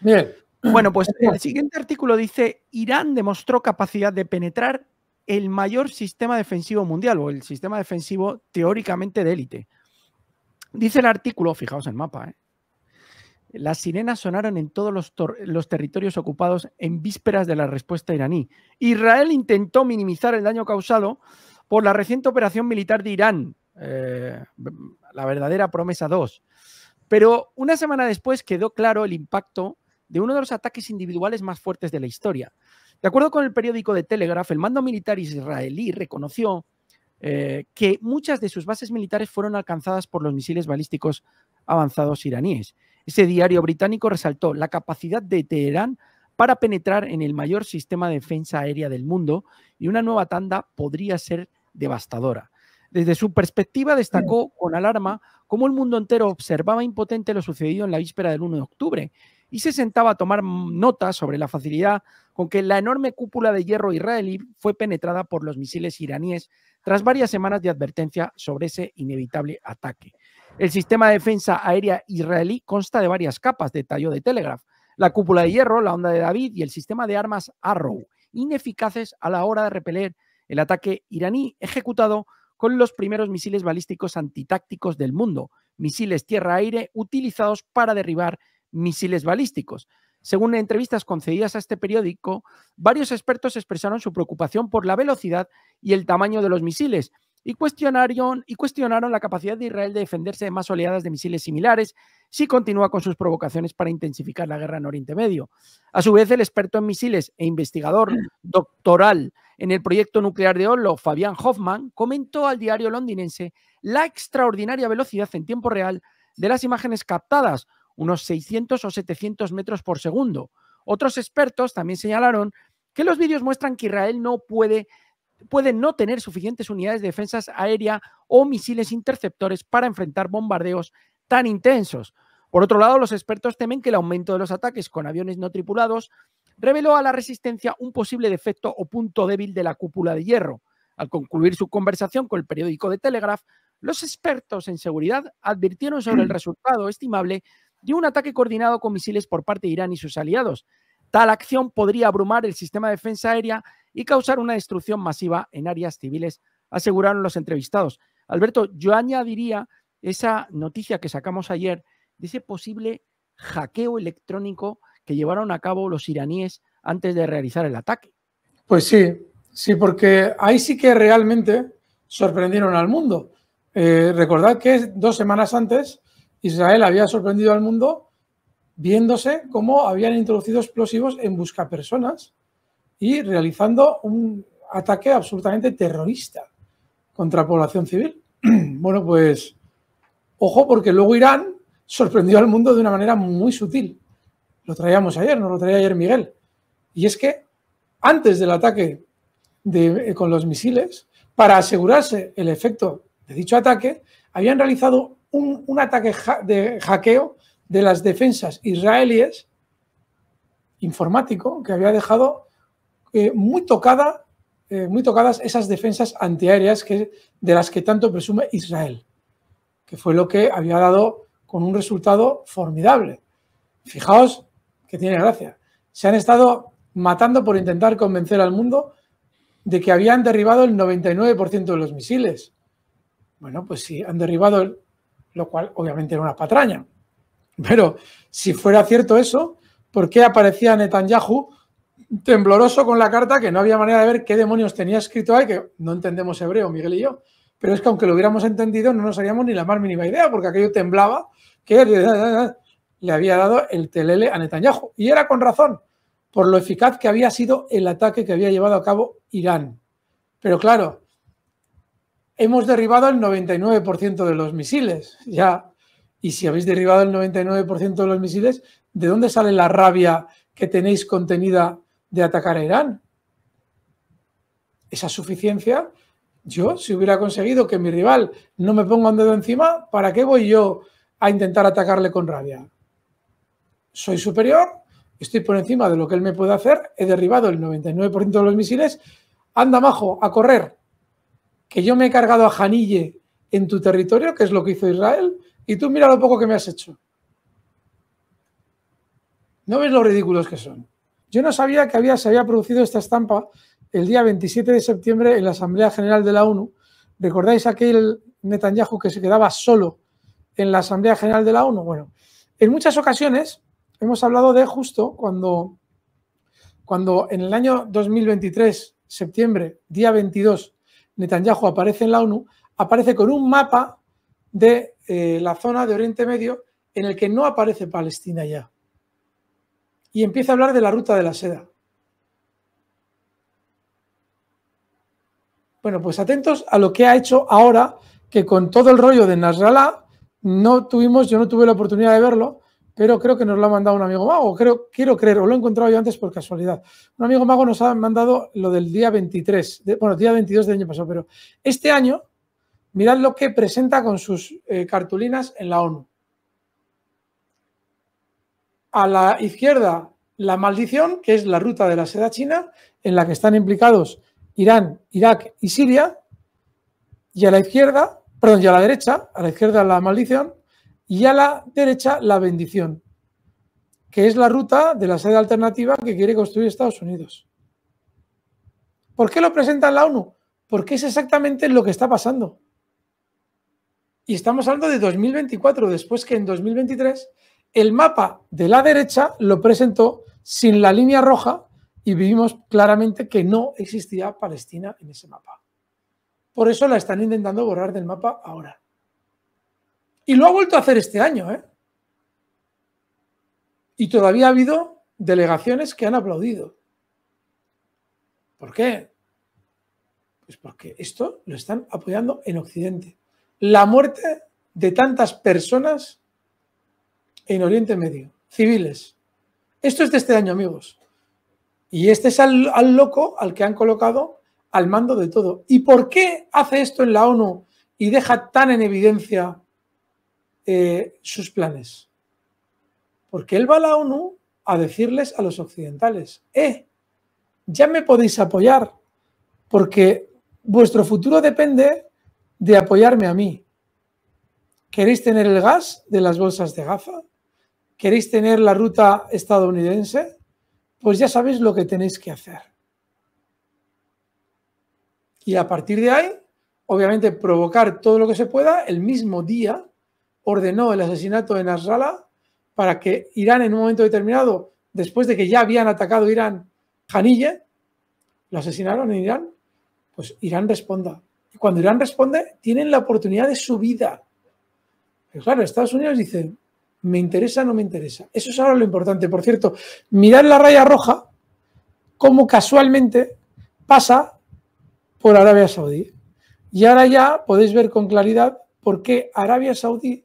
Bien. Bueno, pues el siguiente artículo dice, Irán demostró capacidad de penetrar el mayor sistema defensivo mundial o el sistema defensivo teóricamente de élite. Dice el artículo, fijaos en el mapa, ¿eh? las sirenas sonaron en todos los, territorios ocupados en vísperas de la respuesta iraní. Israel intentó minimizar el daño causado por la reciente operación militar de Irán, eh, la verdadera promesa 2. Pero una semana después quedó claro el impacto de uno de los ataques individuales más fuertes de la historia. De acuerdo con el periódico de Telegraph, el mando militar israelí reconoció eh, que muchas de sus bases militares fueron alcanzadas por los misiles balísticos avanzados iraníes. Ese diario británico resaltó la capacidad de Teherán para penetrar en el mayor sistema de defensa aérea del mundo y una nueva tanda podría ser devastadora. Desde su perspectiva destacó con alarma cómo el mundo entero observaba impotente lo sucedido en la víspera del 1 de octubre y se sentaba a tomar nota sobre la facilidad con que la enorme cúpula de hierro israelí fue penetrada por los misiles iraníes tras varias semanas de advertencia sobre ese inevitable ataque. El sistema de defensa aérea israelí consta de varias capas, de tallo de Telegraph, la cúpula de hierro, la onda de David y el sistema de armas Arrow, ineficaces a la hora de repeler el ataque iraní ejecutado con los primeros misiles balísticos antitácticos del mundo, misiles tierra-aire utilizados para derribar misiles balísticos. Según entrevistas concedidas a este periódico, varios expertos expresaron su preocupación por la velocidad y el tamaño de los misiles y cuestionaron, y cuestionaron la capacidad de Israel de defenderse de más oleadas de misiles similares si continúa con sus provocaciones para intensificar la guerra en Oriente Medio. A su vez, el experto en misiles e investigador mm. doctoral en el proyecto nuclear de Oslo, Fabián Hoffman, comentó al diario londinense la extraordinaria velocidad en tiempo real de las imágenes captadas, unos 600 o 700 metros por segundo. Otros expertos también señalaron que los vídeos muestran que Israel no puede, puede no tener suficientes unidades de defensas aérea o misiles interceptores para enfrentar bombardeos tan intensos. Por otro lado, los expertos temen que el aumento de los ataques con aviones no tripulados reveló a la resistencia un posible defecto o punto débil de la cúpula de hierro. Al concluir su conversación con el periódico de Telegraph, los expertos en seguridad advirtieron sobre el resultado estimable de un ataque coordinado con misiles por parte de Irán y sus aliados. Tal acción podría abrumar el sistema de defensa aérea y causar una destrucción masiva en áreas civiles, aseguraron los entrevistados. Alberto, yo añadiría esa noticia que sacamos ayer de ese posible hackeo electrónico que llevaron a cabo los iraníes antes de realizar el ataque. Pues sí, sí, porque ahí sí que realmente sorprendieron al mundo. Eh, recordad que dos semanas antes Israel había sorprendido al mundo viéndose cómo habían introducido explosivos en busca personas y realizando un ataque absolutamente terrorista contra población civil. bueno, pues ojo porque luego Irán sorprendió al mundo de una manera muy sutil. Lo traíamos ayer, ¿no lo traía ayer Miguel. Y es que antes del ataque con los misiles, para asegurarse el efecto de dicho ataque, habían realizado un, ataque de hackeo de las defensas israelíes informático que había dejado eh, muy, tocada, eh, muy tocadas esas defensas antiaéreas que, de las que tanto presume Israel, que fue lo que había dado con un resultado formidable. Fijaos que tiene gracia. Se han estado matando por intentar convencer al mundo de que habían derribado el 99% de los misiles. Bueno, pues si han derribado el lo cual obviamente era una patraña. Pero si fuera cierto eso, ¿por qué aparecía Netanyahu tembloroso con la carta que no había manera de ver qué demonios tenía escrito ahí, que no entendemos hebreo, Miguel y yo? Pero es que aunque lo hubiéramos entendido, no nos haríamos ni la más mínima idea, porque aquello temblaba que le había dado el telele a Netanyahu. Y era con razón, por lo eficaz que había sido el ataque que había llevado a cabo Irán. Pero claro, hemos derribado el 99% de los misiles. Ya, y si habéis derribado el 99% de los misiles, ¿de dónde sale la rabia que tenéis contenida de atacar a Irán? Esa suficiencia, yo, si hubiera conseguido que mi rival no me ponga un dedo encima, ¿para qué voy yo a intentar atacarle con rabia? Soy superior, estoy por encima de lo que él me puede hacer, he derribado el 99% de los misiles, anda majo, a correr, que yo me he cargado a Janille en tu territorio, que es lo que hizo Israel, y tú mira lo poco que me has hecho. ¿No ves lo ridículos que son? Yo no sabía que había, se había producido esta estampa el día 27 de septiembre en la Asamblea General de la ONU. ¿Recordáis aquel Netanyahu que se quedaba solo en la Asamblea General de la ONU? Bueno, en muchas ocasiones hemos hablado de justo cuando, cuando en el año 2023, septiembre, día 22, Netanyahu aparece en la ONU, aparece con un mapa de eh, la zona de Oriente Medio en el que no aparece Palestina ya. Y empieza a hablar de la ruta de la seda. Bueno, pues atentos a lo que ha hecho ahora, que con todo el rollo de Nasrallah, no tuvimos, yo no tuve la oportunidad de verlo, pero creo que nos lo ha mandado un amigo mago. quiero creer, o lo he encontrado yo antes por casualidad. Un amigo mago nos ha mandado lo del día 23, de, bueno, día 22 del año pasado, pero este año, mirad lo que presenta con sus eh, cartulinas en la ONU. A la izquierda, la maldición, que es la ruta de la seda china, en la que están implicados Irán, Irak y Siria. Y a la izquierda, perdón, y a la derecha, a la izquierda la maldición, y a la derecha la bendición, que es la ruta de la sede alternativa que quiere construir Estados Unidos. ¿Por qué lo presenta la ONU? Porque es exactamente lo que está pasando. Y estamos hablando de 2024, después que en 2023 el mapa de la derecha lo presentó sin la línea roja y vimos claramente que no existía Palestina en ese mapa. Por eso la están intentando borrar del mapa ahora. Y lo ha vuelto a hacer este año, ¿eh? Y todavía ha habido delegaciones que han aplaudido. ¿Por qué? Pues porque esto lo están apoyando en Occidente. La muerte de tantas personas en Oriente Medio, civiles. Esto es de este año, amigos. Y este es al, al, loco al que han colocado al mando de todo. ¿Y por qué hace esto en la ONU y deja tan en evidencia eh, sus planes. Porque él va a la ONU a decirles a los occidentales, eh, ya me podéis apoyar, porque vuestro futuro depende de apoyarme a mí. ¿Queréis tener el gas de las bolsas de Gaza? ¿Queréis tener la ruta estadounidense? Pues ya sabéis lo que tenéis que hacer. Y a partir de ahí, obviamente, provocar todo lo que se pueda el mismo día ordenó el asesinato de Nasrallah para que Irán en un momento determinado, después de que ya habían atacado Irán Janille, lo asesinaron en Irán, pues Irán responda. Y cuando Irán responde, tienen la oportunidad de su vida. Pero claro, Estados Unidos dice, me interesa, no me interesa. Eso es ahora lo importante. Por cierto, mirad la raya roja, como casualmente pasa por Arabia Saudí. Y ahora ya podéis ver con claridad por qué Arabia Saudí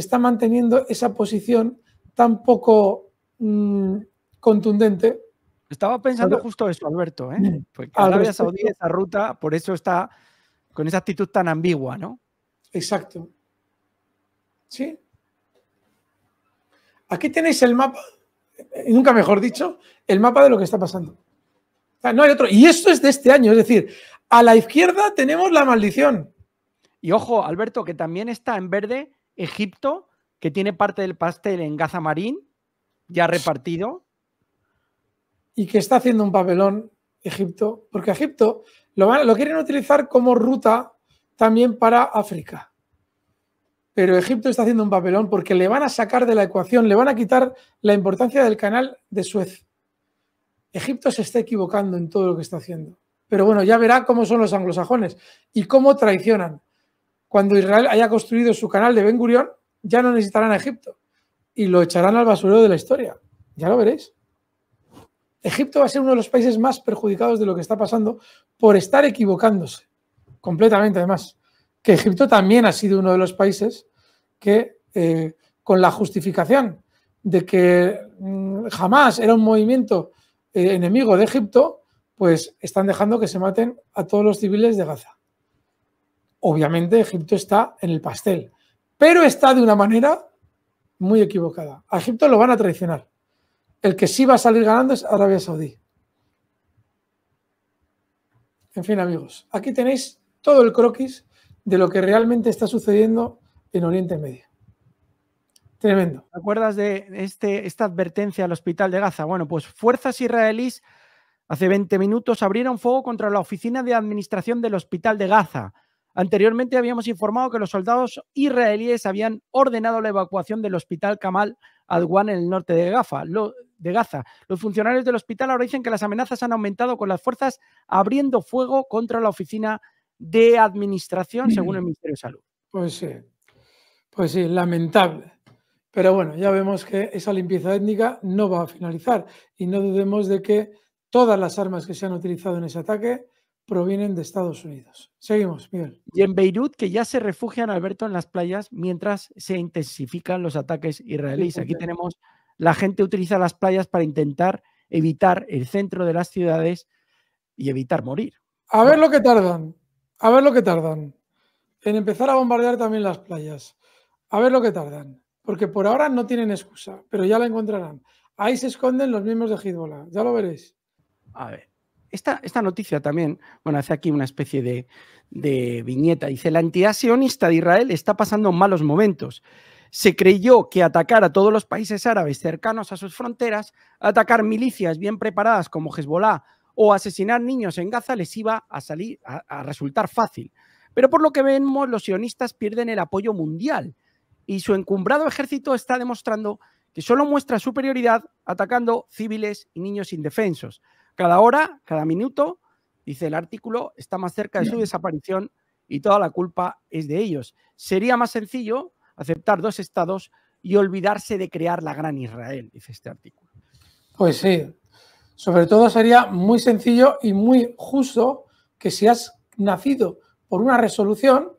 está manteniendo esa posición tan poco mm, contundente. Estaba pensando justo eso, Alberto, ¿eh? Arabia Saudí esa ruta, por eso está con esa actitud tan ambigua, ¿no? Exacto. Sí. Aquí tenéis el mapa, y eh, nunca mejor dicho, el mapa de lo que está pasando. no hay otro. Y esto es de este año, es decir, a la izquierda tenemos la maldición. Y ojo, Alberto, que también está en verde Egipto, que tiene parte del pastel en Gaza Marín, ya repartido. Y que está haciendo un papelón Egipto, porque Egipto lo, lo quieren utilizar como ruta también para África. Pero Egipto está haciendo un papelón porque le van a sacar de la ecuación, le van a quitar la importancia del canal de Suez. Egipto se está equivocando en todo lo que está haciendo. Pero bueno, ya verá cómo son los anglosajones y cómo traicionan cuando Israel haya construido su canal de Ben Gurion, ya no necesitarán a Egipto y lo echarán al basurero de la historia. Ya lo veréis. Egipto va a ser uno de los países más perjudicados de lo que está pasando por estar equivocándose completamente, además. Que Egipto también ha sido uno de los países que, eh, con la justificación de que mm, jamás era un movimiento eh, enemigo de Egipto, pues están dejando que se maten a todos los civiles de Gaza obviamente Egipto está en el pastel, pero está de una manera muy equivocada. A Egipto lo van a traicionar. El que sí va a salir ganando es Arabia Saudí. En fin, amigos, aquí tenéis todo el croquis de lo que realmente está sucediendo en Oriente Medio. Tremendo. ¿Te acuerdas de este, esta advertencia al hospital de Gaza? Bueno, pues fuerzas israelíes hace 20 minutos abrieron fuego contra la oficina de administración del hospital de Gaza. Anteriormente habíamos informado que los soldados israelíes habían ordenado la evacuación del hospital Kamal Adwan en el norte de, Gaza. de Gaza. Los funcionarios del hospital ahora dicen que las amenazas han aumentado con las fuerzas abriendo fuego contra la oficina de administración, según el mm. Ministerio de Salud. Pues sí, pues sí, lamentable. Pero bueno, ya vemos que esa limpieza étnica no va a finalizar y no dudemos de que todas las armas que se han utilizado en ese ataque provienen de Estados Unidos. Seguimos, Miguel. Y en Beirut, que ya se refugian, Alberto, en las playas mientras se intensifican los ataques israelíes. Aquí tenemos, la gente utiliza las playas para intentar evitar el centro de las ciudades y evitar morir. A ver lo que tardan, a ver lo que tardan en empezar a bombardear también las playas. A ver lo que tardan, porque por ahora no tienen excusa, pero ya la encontrarán. Ahí se esconden los mismos de Hezbollah, ya lo veréis. A ver. Esta, noticia también, bueno, hace aquí una especie de, viñeta. Dice, la entidad sionista de Israel está pasando malos momentos. Se creyó que atacar a todos los países árabes cercanos a sus fronteras, atacar milicias bien preparadas como Hezbollah o asesinar niños en Gaza les iba a, salir, a resultar fácil. Pero por lo que vemos, los sionistas pierden el apoyo mundial y su encumbrado ejército está demostrando que solo muestra superioridad atacando civiles y niños indefensos. Cada hora, cada minuto, dice el artículo, está más cerca de su desaparición y toda la culpa es de ellos. Sería más sencillo aceptar dos estados y olvidarse de crear la gran Israel, dice este artículo. Pues sí, sobre todo sería muy sencillo y muy justo que si has nacido por una resolución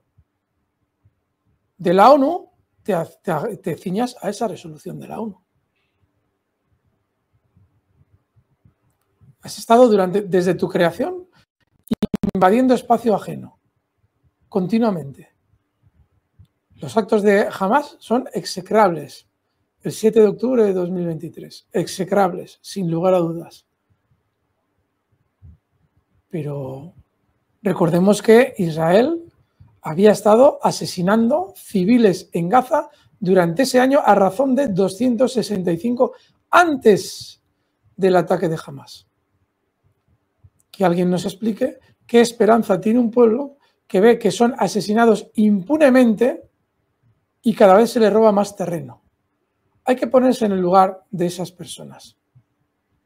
de la ONU, te, ciñas a esa resolución de la ONU. Has estado durante, desde tu creación invadiendo espacio ajeno, continuamente. Los actos de Hamas son execrables. El 7 de octubre de 2023, execrables, sin lugar a dudas. Pero recordemos que Israel había estado asesinando civiles en Gaza durante ese año a razón de 265 antes del ataque de Hamas que alguien nos explique qué esperanza tiene un pueblo que ve que son asesinados impunemente y cada vez se le roba más terreno. Hay que ponerse en el lugar de esas personas.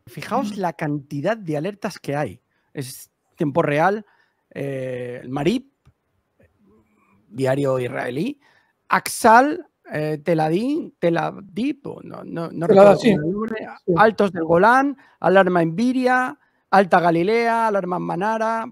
Fijaos la cantidad de alertas que hay. Es tiempo real, eh, el Marib, diario israelí, Axal, teladín eh, Tel no, Altos del Golán, Alarma Viria. Alta Galilea, Alarman Manara,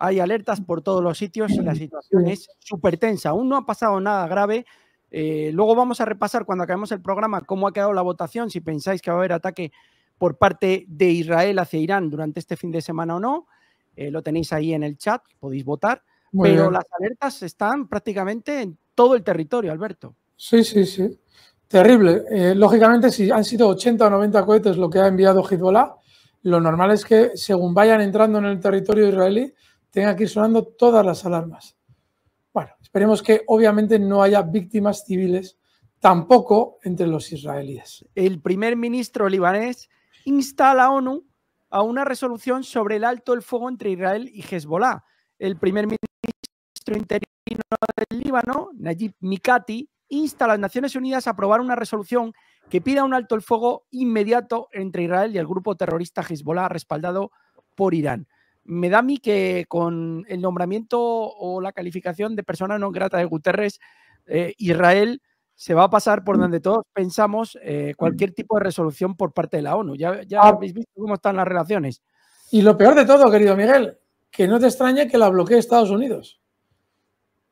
hay alertas por todos los sitios y la situación es súper tensa. Aún no ha pasado nada grave. Eh, luego vamos a repasar cuando acabemos el programa cómo ha quedado la votación, si pensáis que va a haber ataque por parte de Israel hacia Irán durante este fin de semana o no. Eh, lo tenéis ahí en el chat, podéis votar. pero las alertas están prácticamente en todo el territorio, Alberto. Sí, sí, sí. Terrible. Eh, lógicamente, si han sido 80 o 90 cohetes lo que ha enviado Hezbollah, lo normal es que según vayan entrando en el territorio israelí, tengan que ir sonando todas las alarmas. Bueno, esperemos que obviamente no haya víctimas civiles tampoco entre los israelíes. El primer ministro libanés insta a la ONU a una resolución sobre el alto el fuego entre Israel y Hezbollah. El primer ministro interino del Líbano, Najib Mikati, insta a las Naciones Unidas a aprobar una resolución que pida un alto el fuego inmediato entre Israel y el grupo terrorista Hezbollah respaldado por Irán. Me da a mí que con el nombramiento o la calificación de persona no grata de Guterres, eh, Israel se va a pasar por donde todos pensamos eh, cualquier tipo de resolución por parte de la ONU. Ya, ah. habéis visto cómo están las relaciones. Y lo peor de todo, querido Miguel, que no te extrañe que la bloquee Estados Unidos.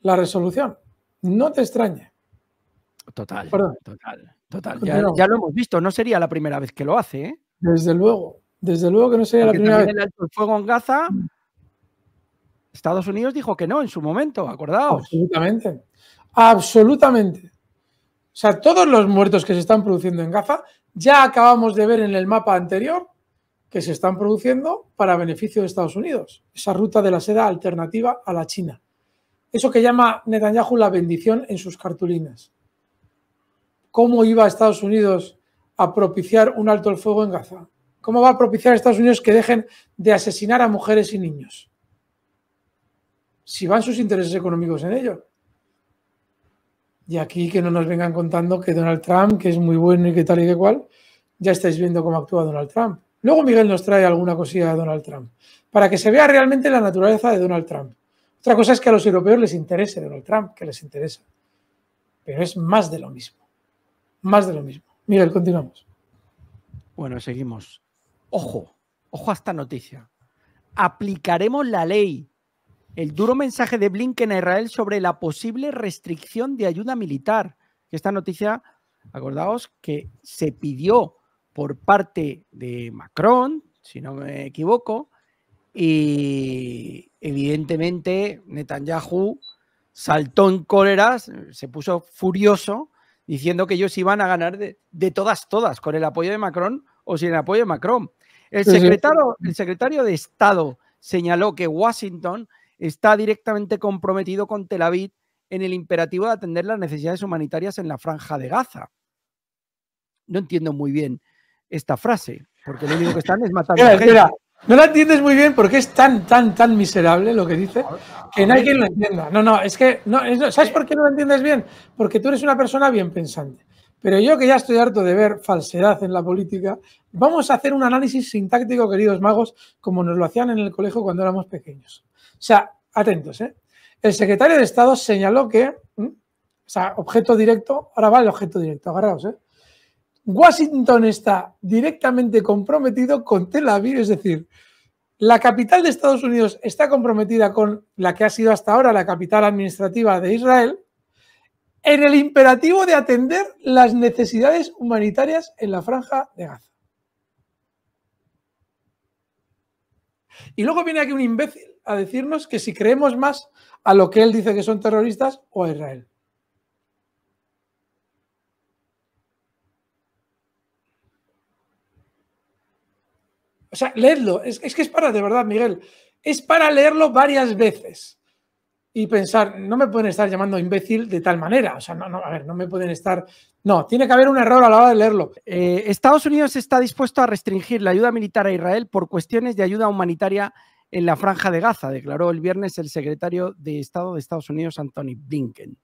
La resolución. No te extrañe. Total, total, total. Ya, lo hemos visto, no sería la primera vez que lo hace. ¿eh? Desde luego, desde luego que no sería la primera vez. El fuego en Gaza, mm. Estados Unidos dijo que no en su momento, acordaos. Absolutamente, absolutamente. O sea, todos los muertos que se están produciendo en Gaza, ya acabamos de ver en el mapa anterior que se están produciendo para beneficio de Estados Unidos. Esa ruta de la seda alternativa a la China. Eso que llama Netanyahu la bendición en sus cartulinas cómo iba a Estados Unidos a propiciar un alto el fuego en Gaza. ¿Cómo va a propiciar a Estados Unidos que dejen de asesinar a mujeres y niños? Si van sus intereses económicos en ello. Y aquí que no nos vengan contando que Donald Trump, que es muy bueno y que tal y que cual, ya estáis viendo cómo actúa Donald Trump. Luego Miguel nos trae alguna cosilla de Donald Trump, para que se vea realmente la naturaleza de Donald Trump. Otra cosa es que a los europeos les interese Donald Trump, que les interesa. Pero es más de lo mismo más de lo mismo. Miguel, continuamos. Bueno, seguimos. Ojo, ojo a esta noticia. Aplicaremos la ley. El duro mensaje de Blinken a Israel sobre la posible restricción de ayuda militar. Esta noticia, acordaos que se pidió por parte de Macron, si no me equivoco, y evidentemente Netanyahu saltó en cóleras, se puso furioso diciendo que ellos iban a ganar de, todas, todas, con el apoyo de Macron o sin el apoyo de Macron. El secretario, el secretario de Estado señaló que Washington está directamente comprometido con Tel Aviv en el imperativo de atender las necesidades humanitarias en la franja de Gaza. No entiendo muy bien esta frase, porque lo único que están es matando no la entiendes muy bien porque es tan, tan, tan miserable lo que dice que nadie quien lo entienda. No, no, es que, no, ¿sabes por qué no lo entiendes bien? Porque tú eres una persona bien pensante. Pero yo que ya estoy harto de ver falsedad en la política, vamos a hacer un análisis sintáctico, queridos magos, como nos lo hacían en el colegio cuando éramos pequeños. O sea, atentos, ¿eh? El secretario de Estado señaló que, o sea, objeto directo, ahora va el objeto directo, agarraos, ¿eh? Washington está directamente comprometido con Tel Aviv, es decir, la capital de Estados Unidos está comprometida con la que ha sido hasta ahora la capital administrativa de Israel en el imperativo de atender las necesidades humanitarias en la franja de Gaza. Y luego viene aquí un imbécil a decirnos que si creemos más a lo que él dice que son terroristas o a Israel. O sea, leedlo. Es, que es para, de verdad, Miguel, es para leerlo varias veces y pensar, no me pueden estar llamando imbécil de tal manera. O sea, no, no, a ver, no me pueden estar. No, tiene que haber un error a la hora de leerlo. Eh, Estados Unidos está dispuesto a restringir la ayuda militar a Israel por cuestiones de ayuda humanitaria en la franja de Gaza, declaró el viernes el secretario de Estado de Estados Unidos, Anthony Blinken.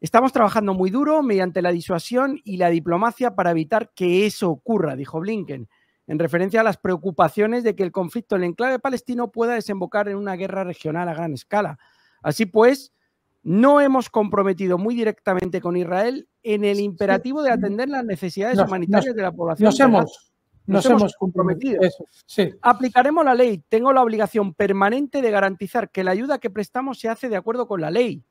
Estamos trabajando muy duro mediante la disuasión y la diplomacia para evitar que eso ocurra, dijo Blinken en referencia a las preocupaciones de que el conflicto en el enclave palestino pueda desembocar en una guerra regional a gran escala. Así pues, no hemos comprometido muy directamente con Israel en el imperativo de atender las necesidades humanitarias de la población. Nos hemos, comprometido. Aplicaremos la ley. Tengo la obligación permanente de garantizar que la ayuda que prestamos se hace de acuerdo con la ley,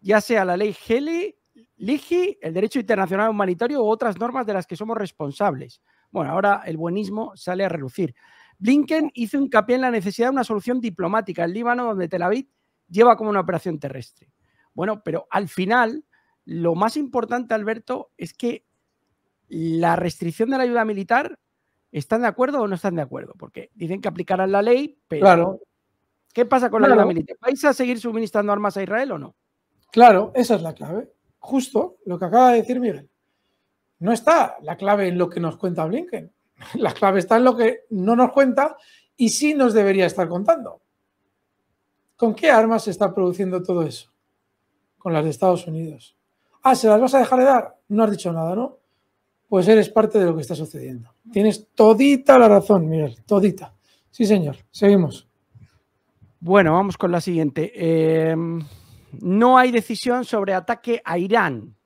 ya sea la ley GELI, LIGI, el derecho internacional humanitario u otras normas de las que somos responsables. Bueno, ahora el buenismo sale a relucir. Blinken hizo hincapié en la necesidad de una solución diplomática en Líbano, donde Tel Aviv lleva como una operación terrestre. Bueno, pero al final, lo más importante, Alberto, es que la restricción de la ayuda militar, ¿están de acuerdo o no están de acuerdo? Porque dicen que aplicarán la ley, pero claro. ¿qué pasa con la ayuda militar? ¿Vais a seguir suministrando armas a Israel o no? Claro, esa es la clave. Justo lo que acaba de decir Miguel no está la clave en lo que nos cuenta Blinken. La clave está en lo que no nos cuenta y sí nos debería estar contando. ¿Con qué armas se está produciendo todo eso? Con las de Estados Unidos. Ah, ¿se las vas a dejar de dar? No has dicho nada, ¿no? Pues eres parte de lo que está sucediendo. Tienes todita la razón, Miguel, todita. Sí, señor, seguimos. Bueno, vamos con la siguiente. Eh, no hay decisión sobre ataque a Irán.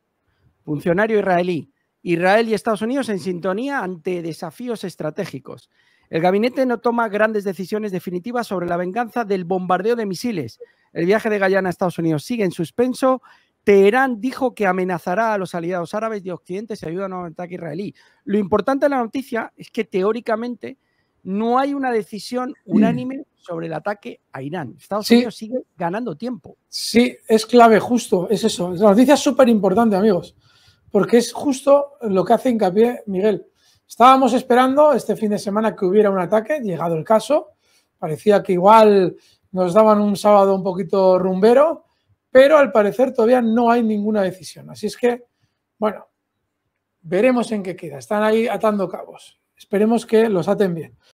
Funcionario israelí. Israel y Estados Unidos en sintonía ante desafíos estratégicos. El gabinete no toma grandes decisiones definitivas sobre la venganza del bombardeo de misiles. El viaje de Guyana a Estados Unidos sigue en suspenso. Teherán dijo que amenazará a los aliados árabes de Occidente si ayuda a un ataque israelí. Lo importante de la noticia es que teóricamente no hay una decisión mm. unánime sobre el ataque a Irán. Estados Unidos sigue ganando tiempo. Sí, es clave, justo, es eso. La noticia es súper importante, amigos porque es justo lo que hace hincapié Miguel. Estábamos esperando este fin de semana que hubiera un ataque, llegado el caso, parecía que igual nos daban un sábado un poquito rumbero, pero al parecer todavía no hay ninguna decisión. Así es que, bueno, veremos en qué queda. Están ahí atando cabos. Esperemos que los aten bien.